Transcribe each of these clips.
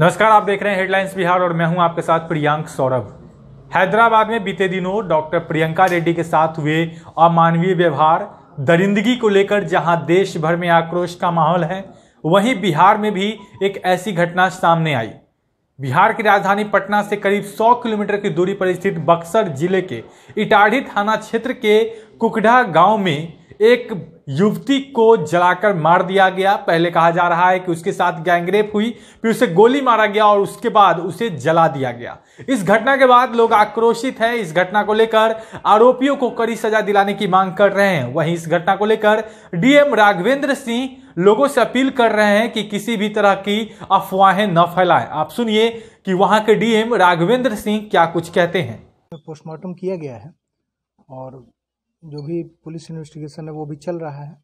नमस्कार आप देख रहे हैं हेडलाइंस बिहार और मैं हूं आपके साथ प्रियांक सौरभ हैदराबाद में बीते दिनों डॉक्टर प्रियंका रेड्डी के साथ हुए अमानवीय व्यवहार दरिंदगी को लेकर जहां देश भर में आक्रोश का माहौल है वहीं बिहार में भी एक ऐसी घटना सामने आई बिहार की राजधानी पटना से करीब 100 किलोमीटर की दूरी पर स्थित बक्सर जिले के इटाढ़ी थाना क्षेत्र के कुकड़ा गांव में एक युवती को जलाकर मार दिया गया पहले कहा जा रहा है कि उसके साथ गैंगरेप हुई फिर उसे गोली मारा गया और उसके बाद उसे जला दिया गया इस घटना के बाद लोग आक्रोशित हैं इस घटना को लेकर आरोपियों को कड़ी सजा दिलाने की मांग कर रहे हैं वहीं इस घटना को लेकर डीएम राघवेंद्र सिंह लोगों से अपील कर रहे हैं कि किसी भी तरह की अफवाहें न फैलाएं आप सुनिए कि वहां के डीएम राघवेंद्र सिंह क्या कुछ कहते हैं पोस्टमार्टम किया गया है और जो भी पुलिस इन्वेस्टिगेशन है वो भी चल रहा है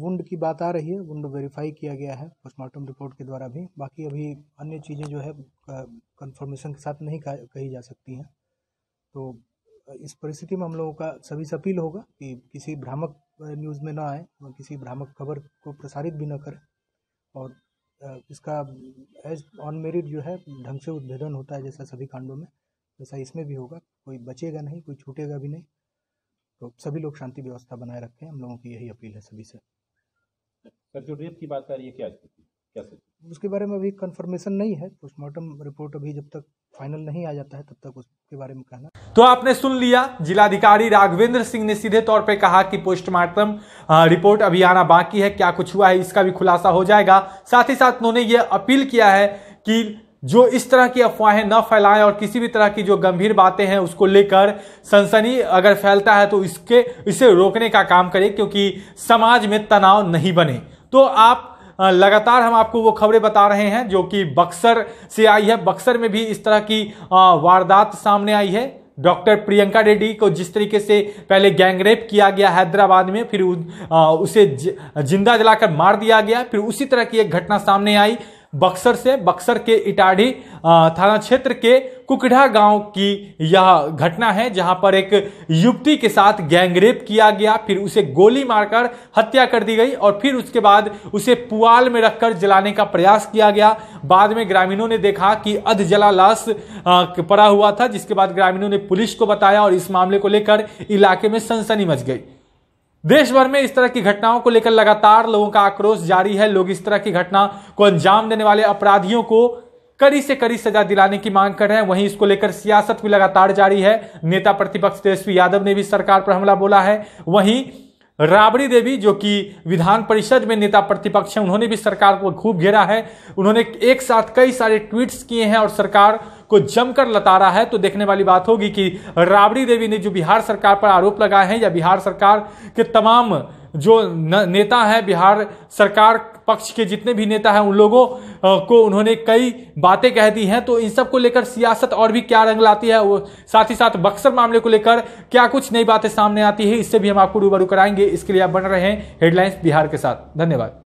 वुंड की बात आ रही है वुंड वेरीफाई किया गया है पोस्टमार्टम रिपोर्ट के द्वारा भी बाकी अभी अन्य चीज़ें जो है कंफर्मेशन के साथ नहीं कही जा सकती हैं तो इस परिस्थिति में हम लोगों का सभी से अपील होगा कि किसी भ्रामक न्यूज़ में ना आए और किसी भ्रामक खबर को प्रसारित भी ना करें और इसका एज ऑन मेरिट जो है ढंग से उद्भेदन होता है जैसा सभी कांडों में वैसा इसमें भी होगा कोई बचेगा नहीं कोई छूटेगा भी नहीं तो सभी लोग शांति व्यवस्था बनाए रखें हम लोगों की यही अपील है सभी से सर जो रेप की बात आ रही है क्या स्थिति क्या स्थिति उसके बारे में अभी कंफर्मेशन नहीं है पोस्टमार्टम रिपोर्ट अभी जब तक फाइनल नहीं आ जाता है तब तक उसके बारे में कहना तो आपने सुन लिया जिलाधिकारी राघवेंद्र सिंह ने सीधे तौर पे कहा कि पोस्टमार्टम रिपोर्ट अभी आना बाकी है क्या कुछ हुआ है इसका भी खुलासा हो जाएगा साथ ही साथ उन्होंने ये अपील किया है कि जो इस तरह की अफवाहें न फैलाएं और किसी भी तरह की जो गंभीर बातें हैं उसको लेकर सनसनी अगर फैलता है तो इसके इसे रोकने का काम करें क्योंकि समाज में तनाव नहीं बने तो आप लगातार हम आपको वो खबरें बता रहे हैं जो कि बक्सर से आई है बक्सर में भी इस तरह की वारदात सामने आई है डॉक्टर प्रियंका रेड्डी को जिस तरीके से पहले गैंगरेप किया गया हैदराबाद में फिर उसे जिंदा जलाकर मार दिया गया फिर उसी तरह की एक घटना सामने आई बक्सर से बक्सर के इटाढ़ी थाना क्षेत्र के कुकड़ा गांव की यह घटना है जहां पर एक युवती के साथ गैंगरेप किया गया फिर उसे गोली मारकर हत्या कर दी गई और फिर उसके बाद उसे पुआल में रखकर जलाने का प्रयास किया गया बाद में ग्रामीणों ने देखा कि अध जला लाश पड़ा हुआ था जिसके बाद ग्रामीणों ने पुलिस को बताया और इस मामले को लेकर इलाके में सनसनी मच गई देश भर में इस तरह की घटनाओं को लेकर लगातार लोगों का आक्रोश जारी है लोग इस तरह की घटना को अंजाम देने वाले अपराधियों को कड़ी से कड़ी सजा दिलाने की मांग कर रहे हैं वहीं इसको लेकर सियासत भी लगातार जारी है नेता प्रतिपक्ष तेजस्वी यादव ने भी सरकार पर हमला बोला है वहीं राबड़ी देवी जो कि विधान परिषद में नेता प्रतिपक्ष हैं उन्होंने भी सरकार को खूब घेरा है उन्होंने एक साथ कई सारे ट्वीट्स किए हैं और सरकार को जमकर लतारा है तो देखने वाली बात होगी कि राबड़ी देवी ने जो बिहार सरकार पर आरोप लगाए हैं या बिहार सरकार के तमाम जो नेता हैं बिहार सरकार पक्ष के जितने भी नेता हैं उन लोगों को उन्होंने कई बातें कह दी हैं तो इन सब को लेकर सियासत और भी क्या रंग लाती है वो साथ ही साथ बक्सर मामले को लेकर क्या कुछ नई बातें सामने आती है इससे भी हम आपको रूबरू कराएंगे इसके लिए आप बन रहे हैं हेडलाइंस बिहार के साथ धन्यवाद